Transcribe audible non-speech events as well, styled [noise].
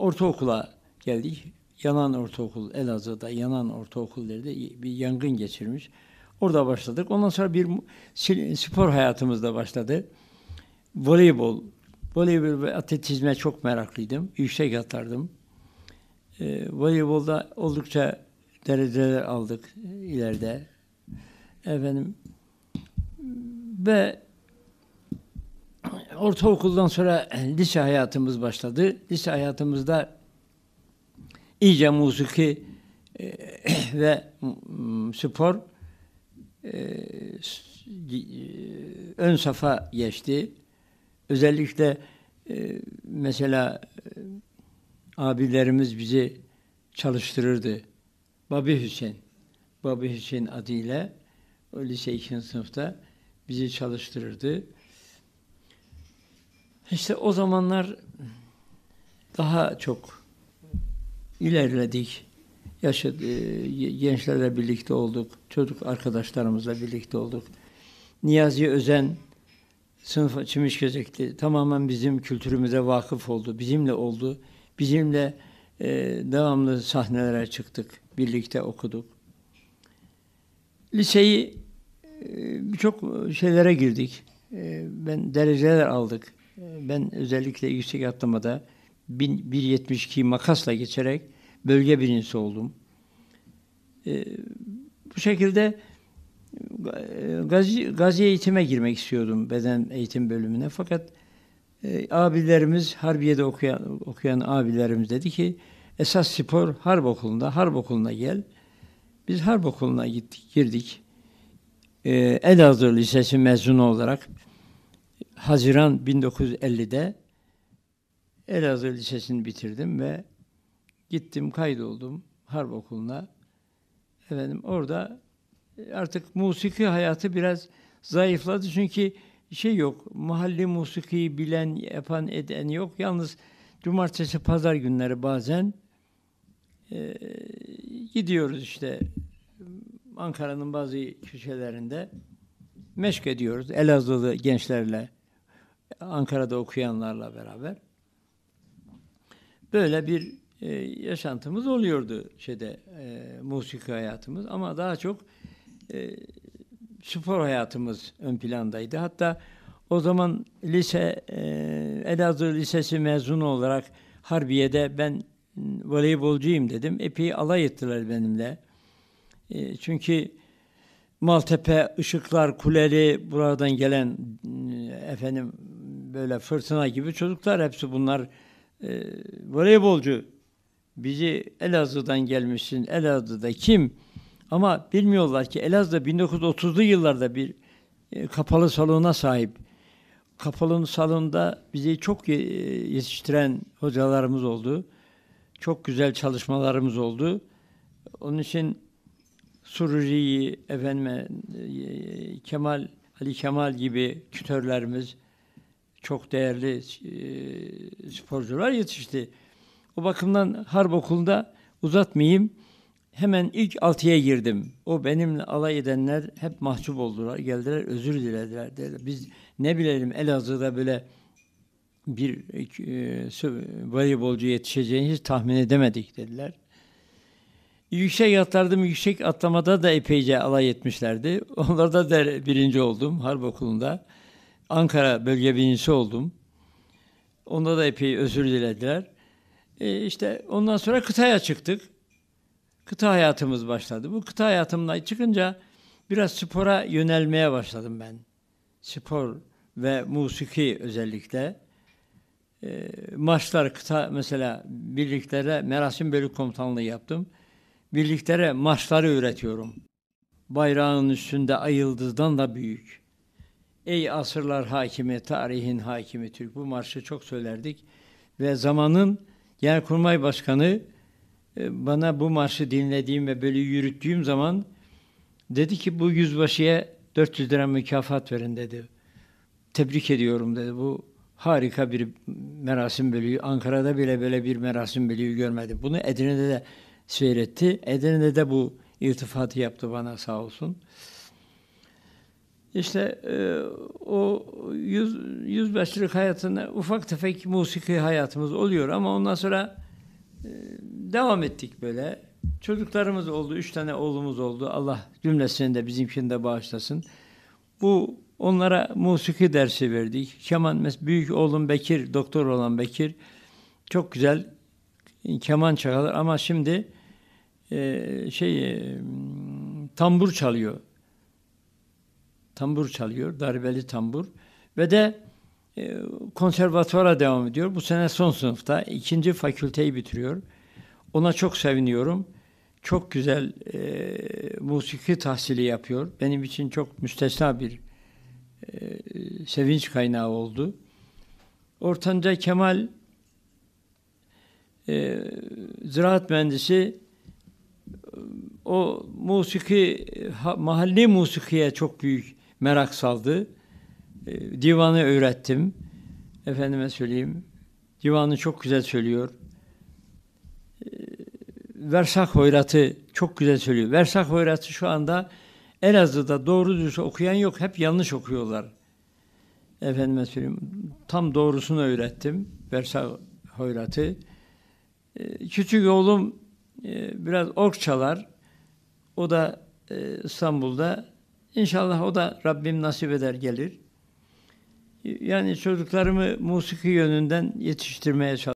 ortaokula geldik. Yanan Ortaokul, Elazığ'da Yanan Ortaokullerde Bir yangın geçirmiş. Orada başladık. Ondan sonra bir spor hayatımız da başladı. Voleybol. Voleybol ve atletizme çok meraklıydım. Yüksek atardım. E, voleybolda oldukça dereceler aldık ileride. Efendim ve ortaokuldan sonra e, lise hayatımız başladı. Lise hayatımızda iyice musiki e, [clears throat] ve spor e, e, ön safa geçti. Özellikle e, mesela e, abilerimiz bizi çalıştırırdı. Babi Hüseyin, Babi Hüseyin adıyla o lise ikinci sınıfta bizi çalıştırırdı. İşte o zamanlar daha çok ilerledik. Yaşadı, e, gençlerle birlikte olduk. Çocuk arkadaşlarımızla birlikte olduk. Niyazi Özen sınıf çimiş gözekti. Tamamen bizim kültürümüze vakıf oldu. Bizimle oldu. Bizimle e, devamlı sahnelere çıktık. Birlikte okuduk. Liseyi e, birçok e, şeylere girdik. E, ben dereceler aldık ben özellikle yüksek atlamada 1.72 makasla geçerek bölge birincisi oldum. Ee, bu şekilde e, gazi, gazi eğitime girmek istiyordum beden eğitim bölümüne. Fakat e, abilerimiz, Harbiye'de okuyan, okuyan abilerimiz dedi ki esas spor harp okulunda, harp okuluna gel. Biz harp okuluna gittik, girdik. E, Elazığ Lisesi mezunu olarak Haziran 1950'de Elazığ Lisesi'ni bitirdim ve gittim kaydoldum harp okuluna. Efendim orada e, artık musiki hayatı biraz zayıfladı çünkü şey yok. Mahalli musikiyi bilen, yapan, eden yok. Yalnız cumartesi, pazar günleri bazen e, gidiyoruz işte Ankara'nın bazı köşelerinde meşk ediyoruz Elazığlı gençlerle. Ankara'da okuyanlarla beraber. Böyle bir e, yaşantımız oluyordu şeyde e, musiki hayatımız ama daha çok e, spor hayatımız ön plandaydı. Hatta o zaman lise e, Elazığ Lisesi mezunu olarak Harbiye'de ben ıı, voleybolcuyum dedim. Epey alay ettiler benimle. E, çünkü Maltepe, Işıklar, Kuleli buradan gelen ıı, efendim böyle fırtına gibi çocuklar hepsi bunlar e, voleybolcu. Bizi Elazığ'dan gelmişsin. Elazığ'da kim? Ama bilmiyorlar ki Elazığ'da 1930'lu yıllarda bir e, kapalı salona sahip. Kapalı salonda bizi çok e, yetiştiren hocalarımız oldu. Çok güzel çalışmalarımız oldu. Onun için Suruci'yi, efendime, e, e, Kemal, Ali Kemal gibi kütörlerimiz, çok değerli e, sporcular yetişti. O bakımdan harp okulunda uzatmayayım. Hemen ilk altıya girdim. O benimle alay edenler hep mahcup oldular. Geldiler özür dilediler. Dediler. Biz ne bilelim Elazığ'da böyle bir e, voleybolcu yetişeceğini hiç tahmin edemedik dediler. Yüksek atlarda yüksek atlamada da epeyce alay etmişlerdi. [laughs] Onlarda da birinci oldum harp okulunda. Ankara bölge binisi oldum. Onda da epey özür dilediler. E işte ondan sonra kıtaya çıktık. Kıta hayatımız başladı. Bu kıta hayatımla çıkınca biraz spora yönelmeye başladım ben. Spor ve musiki özellikle. E, maçlar kıta mesela birliklere Merasim Bölük Komutanlığı yaptım. Birliklere maçları üretiyorum. Bayrağın üstünde ayıldızdan da büyük. Ey asırlar hakimi, tarihin hakimi Türk. Bu marşı çok söylerdik. Ve zamanın Genelkurmay Başkanı e, bana bu marşı dinlediğim ve böyle yürüttüğüm zaman dedi ki bu yüzbaşıya 400 lira mükafat verin dedi. Tebrik ediyorum dedi. Bu harika bir merasim bölüğü. Ankara'da bile böyle bir merasim bölüğü görmedim. Bunu Edirne'de de seyretti. Edirne'de de bu iltifatı yaptı bana sağ olsun. İşte e, o yüz, yüzbaşılık hayatında ufak tefek musiki hayatımız oluyor ama ondan sonra e, devam ettik böyle. Çocuklarımız oldu, üç tane oğlumuz oldu. Allah cümlesini de bizimkini de bağışlasın. Bu onlara musiki dersi verdik. Keman, büyük oğlum Bekir, doktor olan Bekir çok güzel keman çalar ama şimdi e, şey e, tambur çalıyor Tambur çalıyor, darbeli tambur. Ve de e, konservatuara devam ediyor. Bu sene son sınıfta ikinci fakülteyi bitiriyor. Ona çok seviniyorum. Çok güzel e, musiki tahsili yapıyor. Benim için çok müstesna bir e, sevinç kaynağı oldu. Ortanca Kemal e, ziraat mühendisi o musiki ha, mahalli musikiye çok büyük merak saldı. E, divanı öğrettim. Efendime söyleyeyim. Divanı çok güzel söylüyor. E, ee, Versak hoyratı çok güzel söylüyor. Versak hoyratı şu anda Elazığ'da doğru düz okuyan yok. Hep yanlış okuyorlar. Efendime söyleyeyim. Tam doğrusunu öğrettim. Versak hoyratı. E, küçük oğlum e, biraz ork çalar. O da e, İstanbul'da İnşallah o da Rabbim nasip eder gelir. Yani çocuklarımı musiki yönünden yetiştirmeye çalışıyorum.